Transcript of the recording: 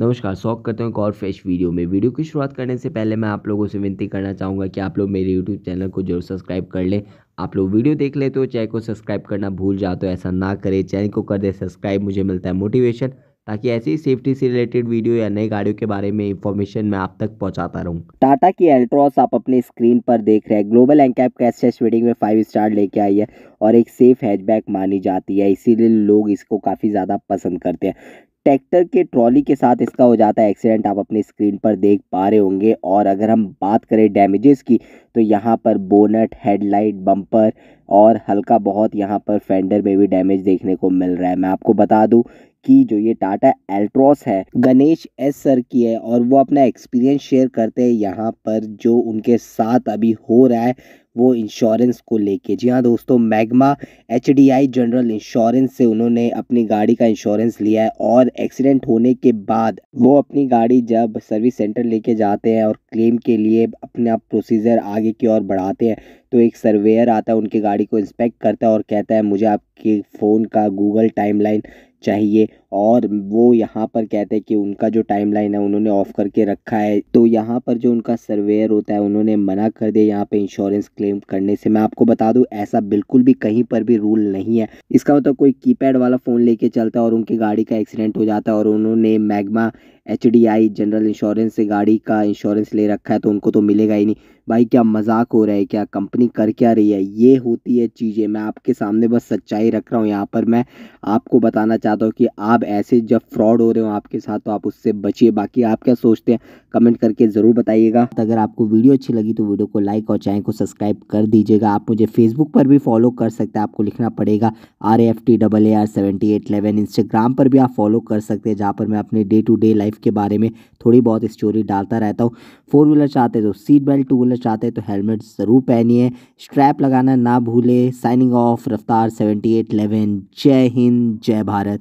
नमस्कार स्वागत करते हैं एक और फ्रेश वीडियो में वीडियो की शुरुआत करने से पहले मैं आप लोगों से विनती करना चाहूँगा कि आप लोग मेरे यूट्यूब चैनल को जरूर सब्सक्राइब कर लें आप लोग वीडियो देख लेते हो चैनल को सब्सक्राइब करना भूल जाते हो ऐसा ना करें चैनल को कर दे सब्सक्राइब मुझे मिलता है मोटिवेशन ताकि ऐसी सेफ्टी से रिलेटेड वीडियो या नई गाड़ियों के बारे में इंफॉर्मेशन मैं आप तक पहुंचाता रहूं। टाटा की एल्ट्रॉस आप अपने स्क्रीन पर देख रहे हैं global NCAP crash test rating में फाइव स्टार लेके आई है और एक सेफ हैचबैक मानी जाती है इसीलिए लोग इसको काफ़ी ज़्यादा पसंद करते हैं ट्रैक्टर के ट्रॉली के साथ इसका हो जाता है एक्सीडेंट आप अपनी स्क्रीन पर देख पा रहे होंगे और अगर हम बात करें डैमेजेस की तो यहाँ पर बोनट हेडलाइट बम्पर और हल्का बहुत यहाँ पर फेंडर में भी डैमेज देखने को मिल रहा है मैं आपको बता दूँ की जो ये टाटा एल्ट्रॉस है गणेश एस सर की है और वो अपना एक्सपीरियंस शेयर करते हैं यहाँ पर जो उनके साथ अभी हो रहा है वो इंश्योरेंस को लेके जी हाँ दोस्तों मैग्मा एच जनरल इंश्योरेंस से उन्होंने अपनी गाड़ी का इंश्योरेंस लिया है और एक्सीडेंट होने के बाद वो अपनी गाड़ी जब सर्विस सेंटर लेके जाते हैं और क्लेम के लिए अपना प्रोसीजर आगे की ओर बढ़ाते हैं तो एक सर्वेयर आता है उनकी गाड़ी को इंस्पेक्ट करता है और कहता है मुझे आपके फ़ोन का गूगल टाइम चाहिए और वो यहाँ पर कहते हैं कि उनका जो टाइमलाइन है उन्होंने ऑफ करके रखा है तो यहाँ पर जो उनका सर्वेयर होता है उन्होंने मना कर दिया यहाँ पे इंश्योरेंस क्लेम करने से मैं आपको बता दूँ ऐसा बिल्कुल भी कहीं पर भी रूल नहीं है इसका मतलब कोई कीपैड वाला फ़ोन लेके चलता है और उनकी गाड़ी का एक्सीडेंट हो जाता है और उन्होंने मैगमा एच जनरल इंश्योरेंस से गाड़ी का इंश्योरेंस ले रखा है तो उनको तो मिलेगा ही नहीं भाई क्या मजाक हो रहा है क्या कंपनी कर क्या रही है ये होती है चीज़ें मैं आपके सामने बस सच्चाई रख रहा हूँ यहाँ पर मैं आपको बताना चाहता हूँ कि आप ऐसे जब फ्रॉड हो रहे हो आपके साथ तो आप उससे बचिए बाकी आप क्या सोचते हैं कमेंट करके ज़रूर बताइएगा तो अगर आपको वीडियो अच्छी लगी तो वीडियो को लाइक और चैनल को सब्सक्राइब कर दीजिएगा आप मुझे फेसबुक पर भी फॉलो कर सकते हैं आपको लिखना पड़ेगा R F T double A R seventy eight eleven Instagram पर भी आप फॉलो कर सकते हैं जहाँ पर मैं अपने डे टू डे लाइफ के बारे में थोड़ी बहुत स्टोरी डालता रहता हूँ फोर व्हीलर चाहते तो सीट बेल्ट टू व्हीलर चाहते हैं तो हेलमेट ज़रूर पहनिए स्ट्रैप लगाना ना भूले signing off Raftaar seventy eight eleven जय हिंद जय भारत